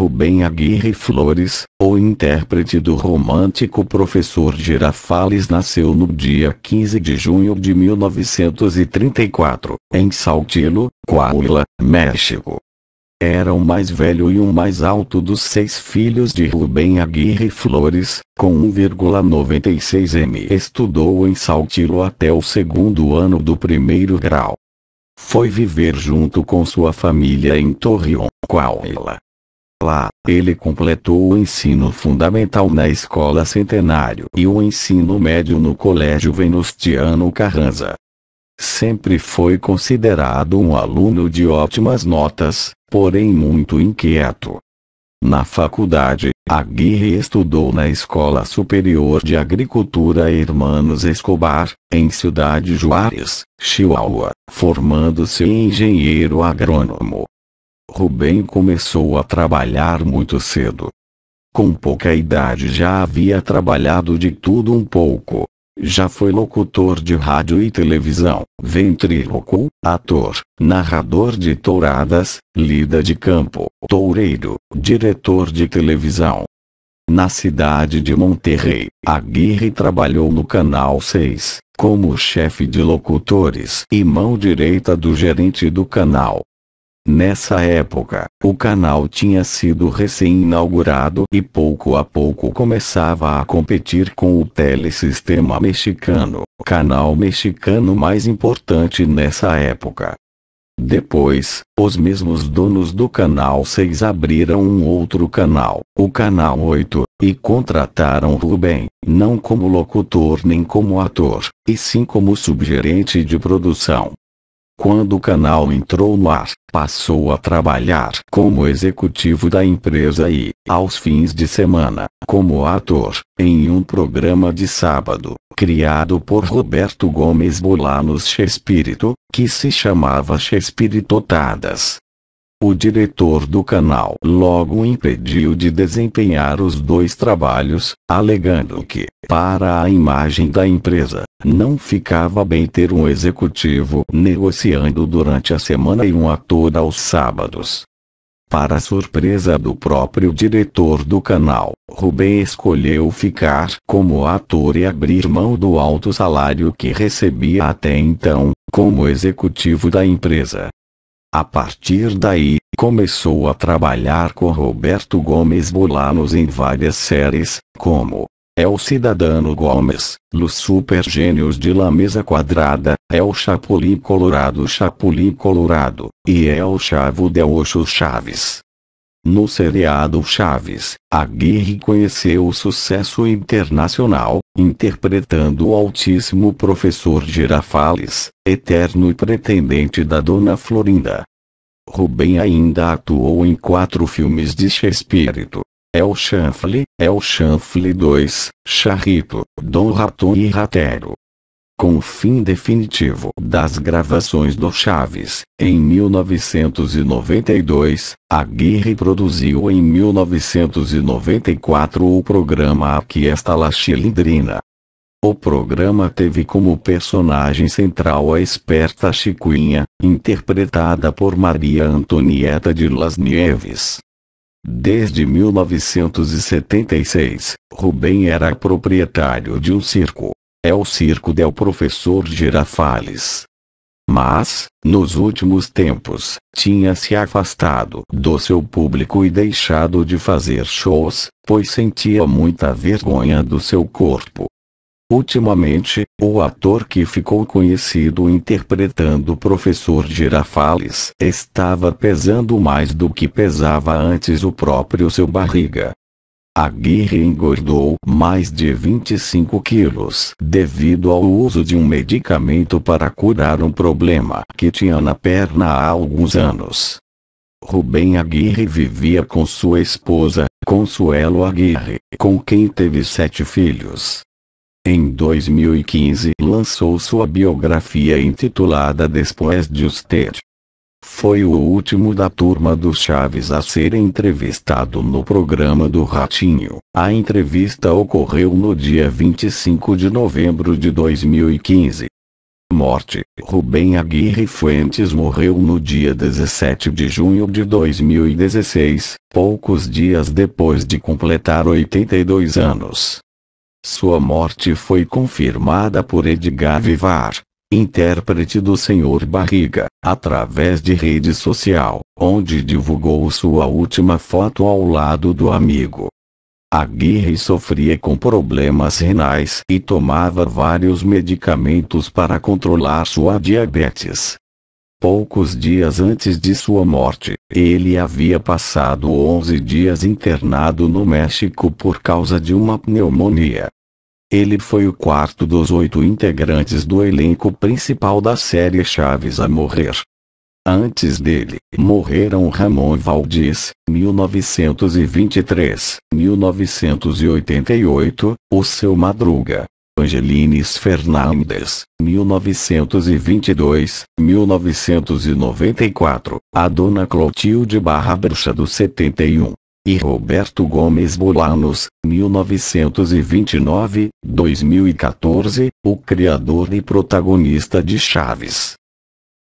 Rubem Aguirre Flores, o intérprete do romântico professor Girafales nasceu no dia 15 de junho de 1934, em Saltillo, Coahuila, México. Era o mais velho e o mais alto dos seis filhos de Rubem Aguirre Flores, com 1,96 m. Estudou em Saltillo até o segundo ano do primeiro grau. Foi viver junto com sua família em Torreon, Coahuila. Lá, ele completou o ensino fundamental na Escola Centenário e o ensino médio no Colégio Venustiano Carranza. Sempre foi considerado um aluno de ótimas notas, porém muito inquieto. Na faculdade, Aguirre estudou na Escola Superior de Agricultura Hermanos Escobar, em Cidade Juárez, Chihuahua, formando-se em engenheiro agrônomo. Rubem começou a trabalhar muito cedo. Com pouca idade já havia trabalhado de tudo um pouco. Já foi locutor de rádio e televisão, ventríloco, ator, narrador de touradas, lida de campo, toureiro, diretor de televisão. Na cidade de Monterrey, Aguirre trabalhou no Canal 6, como chefe de locutores e mão direita do gerente do canal. Nessa época, o canal tinha sido recém-inaugurado e pouco a pouco começava a competir com o telesistema mexicano, canal mexicano mais importante nessa época. Depois, os mesmos donos do canal 6 abriram um outro canal, o canal 8, e contrataram Rubem, não como locutor nem como ator, e sim como subgerente de produção. Quando o canal entrou no ar, passou a trabalhar como executivo da empresa e, aos fins de semana, como ator, em um programa de sábado, criado por Roberto Gomes Bolanos Chespirito, que se chamava Tadas. O diretor do canal logo impediu de desempenhar os dois trabalhos, alegando que, para a imagem da empresa, não ficava bem ter um executivo negociando durante a semana e um ator aos sábados. Para surpresa do próprio diretor do canal, Rubem escolheu ficar como ator e abrir mão do alto salário que recebia até então, como executivo da empresa. A partir daí, começou a trabalhar com Roberto Gomes Bolanos em várias séries, como é o Cidadano Gomes, Los Super Gênios de La Mesa Quadrada, é o Chapulim Colorado Chapulim Colorado, e é o Chavo de Ocho, Chaves. No seriado Chaves, Aguirre conheceu o sucesso internacional, interpretando o altíssimo professor Girafales, eterno pretendente da Dona Florinda. Rubem ainda atuou em quatro filmes de Shakespeare. El Chanfle, El Chanfle 2, Charrito, Dom Raton e Ratero, com o fim definitivo das gravações do Chaves. Em 1992, Aguirre produziu em 1994 o programa Aqui Está La Chilindrina. O programa teve como personagem central a esperta chicuinha, interpretada por Maria Antonieta de Las Nieves. Desde 1976, Rubem era proprietário de um circo é o circo del professor Girafales. Mas, nos últimos tempos, tinha se afastado do seu público e deixado de fazer shows, pois sentia muita vergonha do seu corpo. Ultimamente, o ator que ficou conhecido interpretando o professor Girafales estava pesando mais do que pesava antes o próprio seu barriga. Aguirre engordou mais de 25 quilos devido ao uso de um medicamento para curar um problema que tinha na perna há alguns anos. Rubem Aguirre vivia com sua esposa, Consuelo Aguirre, com quem teve sete filhos. Em 2015 lançou sua biografia intitulada Depois de Usted. Foi o último da turma do Chaves a ser entrevistado no programa do Ratinho. A entrevista ocorreu no dia 25 de novembro de 2015. Morte: Rubem Aguirre Fuentes morreu no dia 17 de junho de 2016, poucos dias depois de completar 82 anos. Sua morte foi confirmada por Edgar Vivar, intérprete do Senhor Barriga, através de rede social, onde divulgou sua última foto ao lado do amigo. Aguirre sofria com problemas renais e tomava vários medicamentos para controlar sua diabetes. Poucos dias antes de sua morte, ele havia passado 11 dias internado no México por causa de uma pneumonia. Ele foi o quarto dos oito integrantes do elenco principal da série Chaves a morrer. Antes dele, morreram Ramon Valdez, 1923, 1988, o seu Madruga, Angelines Fernandes, 1922, 1994, a Dona Clotilde Barra Bruxa do 71, e Roberto Gomes Bolanos, 1929, 2014, o criador e protagonista de Chaves.